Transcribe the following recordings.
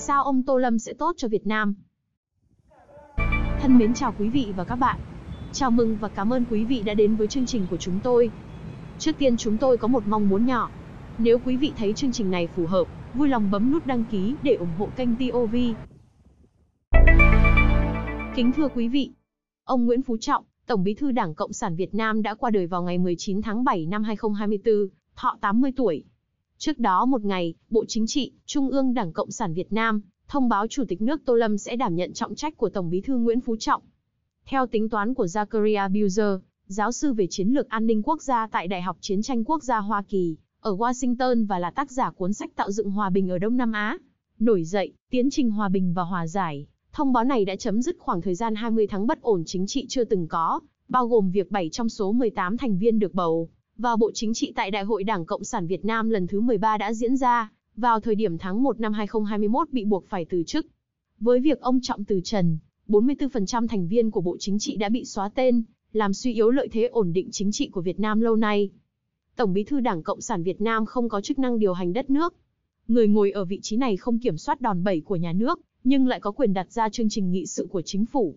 sao ông Tô Lâm sẽ tốt cho Việt Nam? Thân mến chào quý vị và các bạn. Chào mừng và cảm ơn quý vị đã đến với chương trình của chúng tôi. Trước tiên chúng tôi có một mong muốn nhỏ. Nếu quý vị thấy chương trình này phù hợp, vui lòng bấm nút đăng ký để ủng hộ kênh TOV. Kính thưa quý vị, ông Nguyễn Phú Trọng, Tổng Bí thư Đảng Cộng sản Việt Nam đã qua đời vào ngày 19 tháng 7 năm 2024, thọ 80 tuổi. Trước đó một ngày, Bộ Chính trị, Trung ương Đảng Cộng sản Việt Nam, thông báo Chủ tịch nước Tô Lâm sẽ đảm nhận trọng trách của Tổng bí thư Nguyễn Phú Trọng. Theo tính toán của Zakaria Buzer, giáo sư về chiến lược an ninh quốc gia tại Đại học Chiến tranh Quốc gia Hoa Kỳ, ở Washington và là tác giả cuốn sách Tạo dựng hòa bình ở Đông Nam Á. Nổi dậy, tiến trình hòa bình và hòa giải, thông báo này đã chấm dứt khoảng thời gian 20 tháng bất ổn chính trị chưa từng có, bao gồm việc 7 trong số 18 thành viên được bầu vào Bộ Chính trị tại Đại hội Đảng Cộng sản Việt Nam lần thứ 13 đã diễn ra, vào thời điểm tháng 1 năm 2021 bị buộc phải từ chức. Với việc ông Trọng từ trần, 44% thành viên của Bộ Chính trị đã bị xóa tên, làm suy yếu lợi thế ổn định chính trị của Việt Nam lâu nay. Tổng bí thư Đảng Cộng sản Việt Nam không có chức năng điều hành đất nước. Người ngồi ở vị trí này không kiểm soát đòn bẩy của nhà nước, nhưng lại có quyền đặt ra chương trình nghị sự của chính phủ.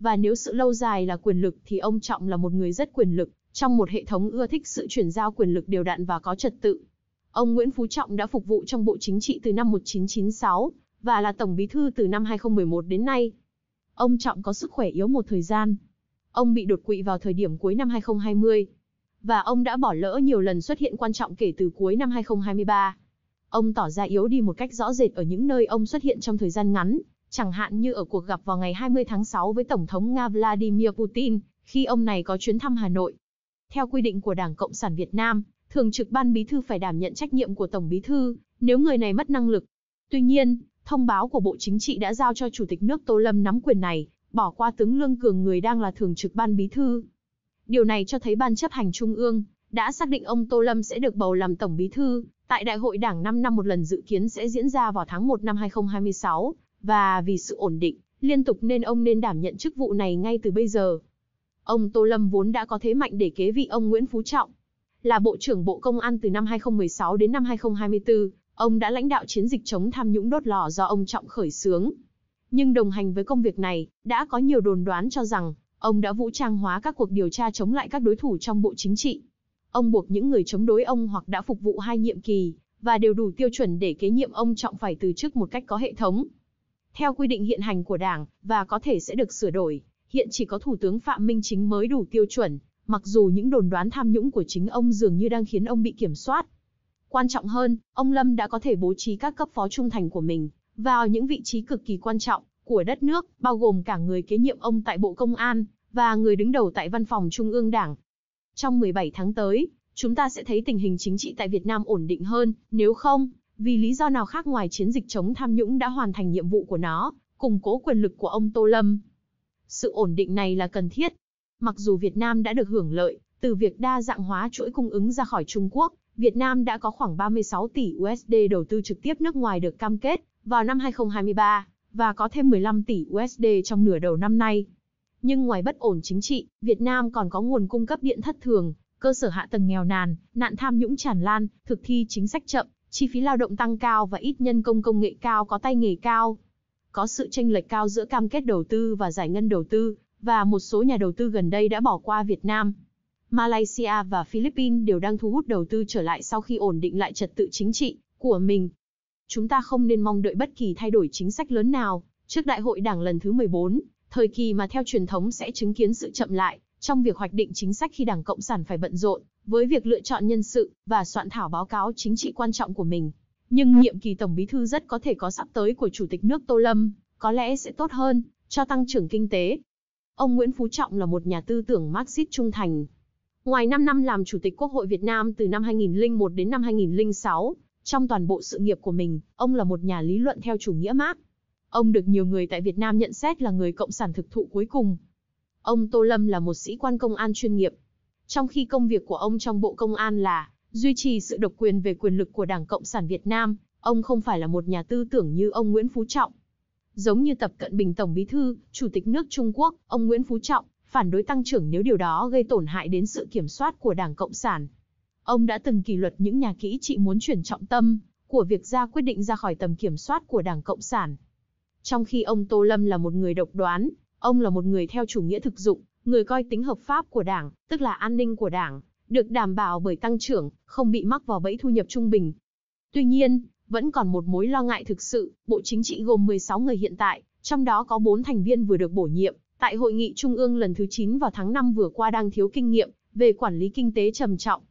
Và nếu sự lâu dài là quyền lực thì ông Trọng là một người rất quyền lực, trong một hệ thống ưa thích sự chuyển giao quyền lực đều đặn và có trật tự. Ông Nguyễn Phú Trọng đã phục vụ trong Bộ Chính trị từ năm 1996 và là Tổng Bí thư từ năm 2011 đến nay. Ông Trọng có sức khỏe yếu một thời gian. Ông bị đột quỵ vào thời điểm cuối năm 2020 và ông đã bỏ lỡ nhiều lần xuất hiện quan trọng kể từ cuối năm 2023. Ông tỏ ra yếu đi một cách rõ rệt ở những nơi ông xuất hiện trong thời gian ngắn, chẳng hạn như ở cuộc gặp vào ngày 20 tháng 6 với Tổng thống Nga Vladimir Putin, khi ông này có chuyến thăm Hà Nội. Theo quy định của Đảng Cộng sản Việt Nam, Thường trực Ban Bí thư phải đảm nhận trách nhiệm của Tổng Bí thư, nếu người này mất năng lực. Tuy nhiên, thông báo của Bộ Chính trị đã giao cho Chủ tịch nước Tô Lâm nắm quyền này, bỏ qua tướng Lương Cường người đang là Thường trực Ban Bí thư. Điều này cho thấy Ban chấp hành Trung ương đã xác định ông Tô Lâm sẽ được bầu làm Tổng Bí thư, tại Đại hội Đảng 5 năm một lần dự kiến sẽ diễn ra vào tháng 1 năm 2026, và vì sự ổn định, liên tục nên ông nên đảm nhận chức vụ này ngay từ bây giờ. Ông Tô Lâm vốn đã có thế mạnh để kế vị ông Nguyễn Phú Trọng. Là Bộ trưởng Bộ Công an từ năm 2016 đến năm 2024, ông đã lãnh đạo chiến dịch chống tham nhũng đốt lò do ông Trọng khởi xướng. Nhưng đồng hành với công việc này, đã có nhiều đồn đoán cho rằng, ông đã vũ trang hóa các cuộc điều tra chống lại các đối thủ trong Bộ Chính trị. Ông buộc những người chống đối ông hoặc đã phục vụ hai nhiệm kỳ, và đều đủ tiêu chuẩn để kế nhiệm ông Trọng phải từ chức một cách có hệ thống. Theo quy định hiện hành của Đảng, và có thể sẽ được sửa đổi, hiện chỉ có Thủ tướng Phạm Minh Chính mới đủ tiêu chuẩn, mặc dù những đồn đoán tham nhũng của chính ông dường như đang khiến ông bị kiểm soát. Quan trọng hơn, ông Lâm đã có thể bố trí các cấp phó trung thành của mình vào những vị trí cực kỳ quan trọng của đất nước, bao gồm cả người kế nhiệm ông tại Bộ Công an và người đứng đầu tại Văn phòng Trung ương Đảng. Trong 17 tháng tới, chúng ta sẽ thấy tình hình chính trị tại Việt Nam ổn định hơn, nếu không, vì lý do nào khác ngoài chiến dịch chống tham nhũng đã hoàn thành nhiệm vụ của nó, củng cố quyền lực của ông Tô Lâm, sự ổn định này là cần thiết. Mặc dù Việt Nam đã được hưởng lợi từ việc đa dạng hóa chuỗi cung ứng ra khỏi Trung Quốc, Việt Nam đã có khoảng 36 tỷ USD đầu tư trực tiếp nước ngoài được cam kết vào năm 2023 và có thêm 15 tỷ USD trong nửa đầu năm nay. Nhưng ngoài bất ổn chính trị, Việt Nam còn có nguồn cung cấp điện thất thường, cơ sở hạ tầng nghèo nàn, nạn tham nhũng tràn lan, thực thi chính sách chậm, chi phí lao động tăng cao và ít nhân công công nghệ cao có tay nghề cao có sự tranh lệch cao giữa cam kết đầu tư và giải ngân đầu tư, và một số nhà đầu tư gần đây đã bỏ qua Việt Nam. Malaysia và Philippines đều đang thu hút đầu tư trở lại sau khi ổn định lại trật tự chính trị của mình. Chúng ta không nên mong đợi bất kỳ thay đổi chính sách lớn nào trước Đại hội Đảng lần thứ 14, thời kỳ mà theo truyền thống sẽ chứng kiến sự chậm lại trong việc hoạch định chính sách khi Đảng Cộng sản phải bận rộn với việc lựa chọn nhân sự và soạn thảo báo cáo chính trị quan trọng của mình nhưng nhiệm kỳ tổng bí thư rất có thể có sắp tới của chủ tịch nước Tô Lâm, có lẽ sẽ tốt hơn cho tăng trưởng kinh tế. Ông Nguyễn Phú Trọng là một nhà tư tưởng Marxist trung thành. Ngoài 5 năm làm chủ tịch Quốc hội Việt Nam từ năm 2001 đến năm 2006, trong toàn bộ sự nghiệp của mình, ông là một nhà lý luận theo chủ nghĩa Marx. Ông được nhiều người tại Việt Nam nhận xét là người cộng sản thực thụ cuối cùng. Ông Tô Lâm là một sĩ quan công an chuyên nghiệp. Trong khi công việc của ông trong Bộ Công an là duy trì sự độc quyền về quyền lực của Đảng Cộng sản Việt Nam, ông không phải là một nhà tư tưởng như ông Nguyễn Phú Trọng. Giống như Tập Cận Bình Tổng Bí Thư, Chủ tịch nước Trung Quốc, ông Nguyễn Phú Trọng, phản đối tăng trưởng nếu điều đó gây tổn hại đến sự kiểm soát của Đảng Cộng sản. Ông đã từng kỷ luật những nhà kỹ trị muốn chuyển trọng tâm của việc ra quyết định ra khỏi tầm kiểm soát của Đảng Cộng sản. Trong khi ông Tô Lâm là một người độc đoán, ông là một người theo chủ nghĩa thực dụng, người coi tính hợp pháp của Đảng, tức là an ninh của Đảng, được đảm bảo bởi tăng trưởng, không bị mắc vào bẫy thu nhập trung bình. Tuy nhiên, vẫn còn một mối lo ngại thực sự, Bộ Chính trị gồm 16 người hiện tại, trong đó có 4 thành viên vừa được bổ nhiệm, tại hội nghị trung ương lần thứ 9 vào tháng 5 vừa qua đang thiếu kinh nghiệm về quản lý kinh tế trầm trọng.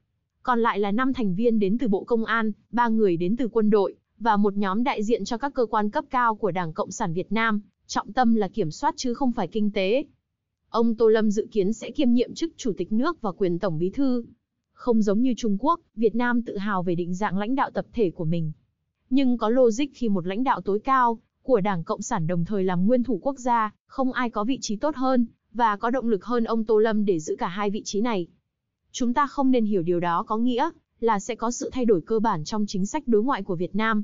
Còn lại là 5 thành viên đến từ Bộ Công an, 3 người đến từ quân đội và một nhóm đại diện cho các cơ quan cấp cao của Đảng Cộng sản Việt Nam, trọng tâm là kiểm soát chứ không phải kinh tế. Ông Tô Lâm dự kiến sẽ kiêm nhiệm chức Chủ tịch nước và quyền Tổng Bí thư. Không giống như Trung Quốc, Việt Nam tự hào về định dạng lãnh đạo tập thể của mình. Nhưng có logic khi một lãnh đạo tối cao của Đảng Cộng sản đồng thời làm nguyên thủ quốc gia, không ai có vị trí tốt hơn và có động lực hơn ông Tô Lâm để giữ cả hai vị trí này. Chúng ta không nên hiểu điều đó có nghĩa là sẽ có sự thay đổi cơ bản trong chính sách đối ngoại của Việt Nam.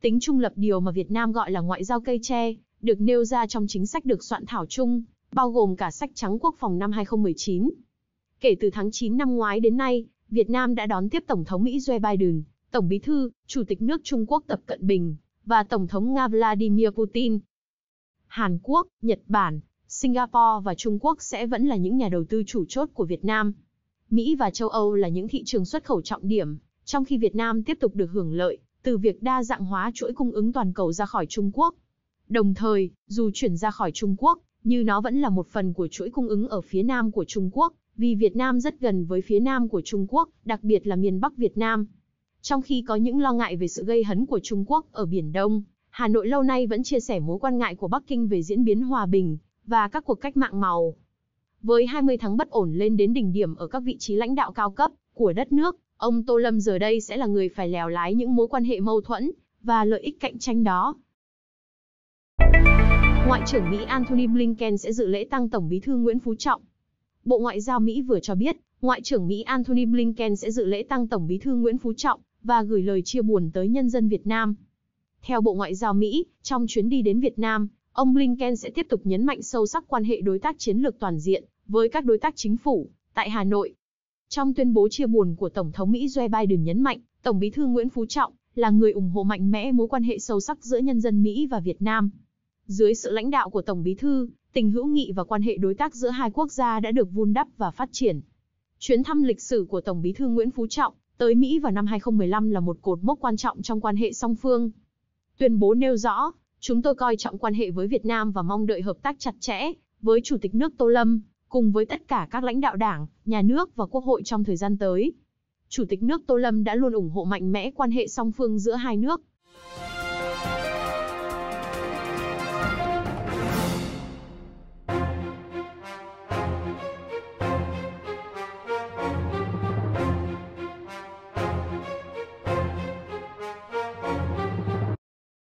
Tính trung lập điều mà Việt Nam gọi là ngoại giao cây tre, được nêu ra trong chính sách được soạn thảo chung bao gồm cả sách trắng quốc phòng năm 2019. Kể từ tháng 9 năm ngoái đến nay, Việt Nam đã đón tiếp Tổng thống Mỹ Joe Biden, Tổng bí thư, Chủ tịch nước Trung Quốc Tập Cận Bình và Tổng thống Nga Vladimir Putin. Hàn Quốc, Nhật Bản, Singapore và Trung Quốc sẽ vẫn là những nhà đầu tư chủ chốt của Việt Nam. Mỹ và châu Âu là những thị trường xuất khẩu trọng điểm, trong khi Việt Nam tiếp tục được hưởng lợi từ việc đa dạng hóa chuỗi cung ứng toàn cầu ra khỏi Trung Quốc. Đồng thời, dù chuyển ra khỏi Trung Quốc, như nó vẫn là một phần của chuỗi cung ứng ở phía nam của Trung Quốc, vì Việt Nam rất gần với phía nam của Trung Quốc, đặc biệt là miền Bắc Việt Nam. Trong khi có những lo ngại về sự gây hấn của Trung Quốc ở Biển Đông, Hà Nội lâu nay vẫn chia sẻ mối quan ngại của Bắc Kinh về diễn biến hòa bình và các cuộc cách mạng màu. Với 20 tháng bất ổn lên đến đỉnh điểm ở các vị trí lãnh đạo cao cấp của đất nước, ông Tô Lâm giờ đây sẽ là người phải lèo lái những mối quan hệ mâu thuẫn và lợi ích cạnh tranh đó Ngoại trưởng Mỹ Antony Blinken sẽ dự lễ tăng Tổng bí thư Nguyễn Phú Trọng. Bộ Ngoại giao Mỹ vừa cho biết, Ngoại trưởng Mỹ Antony Blinken sẽ dự lễ tăng Tổng bí thư Nguyễn Phú Trọng và gửi lời chia buồn tới nhân dân Việt Nam. Theo Bộ Ngoại giao Mỹ, trong chuyến đi đến Việt Nam, ông Blinken sẽ tiếp tục nhấn mạnh sâu sắc quan hệ đối tác chiến lược toàn diện với các đối tác chính phủ tại Hà Nội. Trong tuyên bố chia buồn của Tổng thống Mỹ Joe Biden nhấn mạnh, Tổng bí thư Nguyễn Phú Trọng là người ủng hộ mạnh mẽ mối quan hệ sâu sắc giữa nhân dân Mỹ và Việt Nam. Dưới sự lãnh đạo của Tổng Bí thư, tình hữu nghị và quan hệ đối tác giữa hai quốc gia đã được vun đắp và phát triển. Chuyến thăm lịch sử của Tổng Bí thư Nguyễn Phú Trọng tới Mỹ vào năm 2015 là một cột mốc quan trọng trong quan hệ song phương. Tuyên bố nêu rõ, chúng tôi coi trọng quan hệ với Việt Nam và mong đợi hợp tác chặt chẽ với Chủ tịch nước Tô Lâm, cùng với tất cả các lãnh đạo đảng, nhà nước và quốc hội trong thời gian tới. Chủ tịch nước Tô Lâm đã luôn ủng hộ mạnh mẽ quan hệ song phương giữa hai nước.